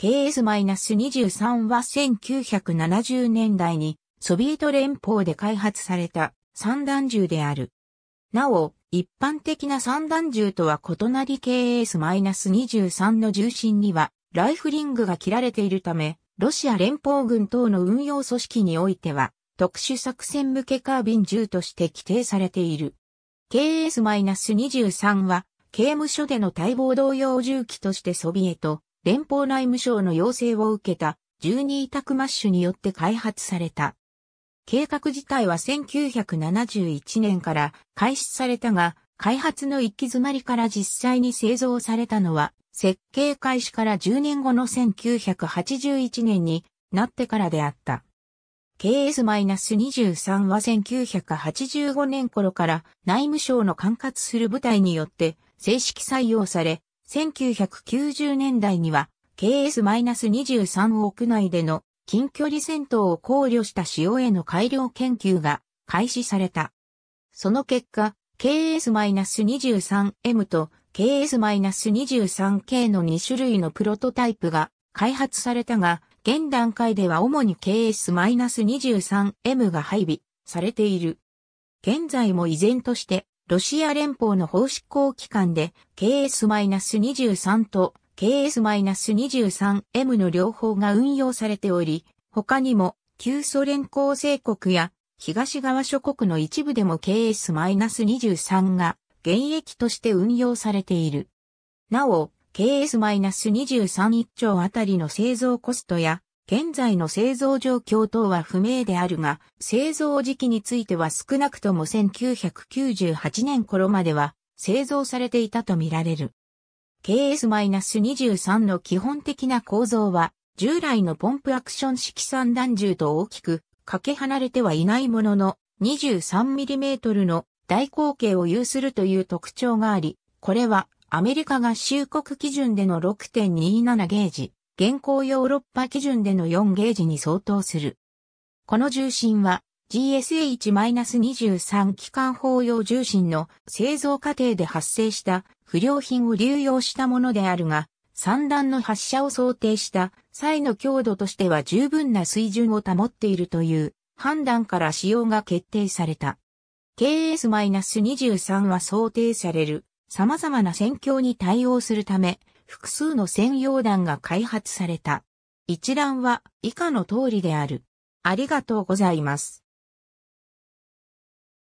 KS-23 は1970年代にソビエト連邦で開発された散弾銃である。なお、一般的な散弾銃とは異なり KS-23 の重心にはライフリングが切られているため、ロシア連邦軍等の運用組織においては特殊作戦向けカービン銃として規定されている。KS-23 は刑務所での待望同様銃器としてソビエト、連邦内務省の要請を受けた12委託マッシュによって開発された。計画自体は1971年から開始されたが、開発の行き詰まりから実際に製造されたのは、設計開始から10年後の1981年になってからであった。KS-23 は1985年頃から内務省の管轄する部隊によって正式採用され、1990年代には KS-23 屋内での近距離戦闘を考慮した仕様への改良研究が開始された。その結果、KS-23M と KS-23K の2種類のプロトタイプが開発されたが、現段階では主に KS-23M が配備されている。現在も依然としてロシア連邦の法執行機関で KS-23 と KS-23M の両方が運用されており、他にも旧ソ連構成国や東側諸国の一部でも KS-23 が現役として運用されている。なお、KS-23 1丁あたりの製造コストや現在の製造状況等は不明であるが、製造時期については少なくとも1998年頃までは製造されていたとみられる。KS-23 の基本的な構造は、従来のポンプアクション式散弾銃と大きく、かけ離れてはいないものの、23mm の大口径を有するという特徴があり、これはアメリカが衆国基準での6.27ゲージ、現行ヨーロッパ基準での4ゲージに相当する。この重心は GSH-23 機関法用重心の製造過程で発生した不良品を流用したものであるが、三段の発射を想定した際の強度としては十分な水準を保っているという判断から使用が決定された。KS-23 は想定される様々な戦況に対応するため、複数の専用弾が開発された。一覧は以下の通りである。ありがとうございます。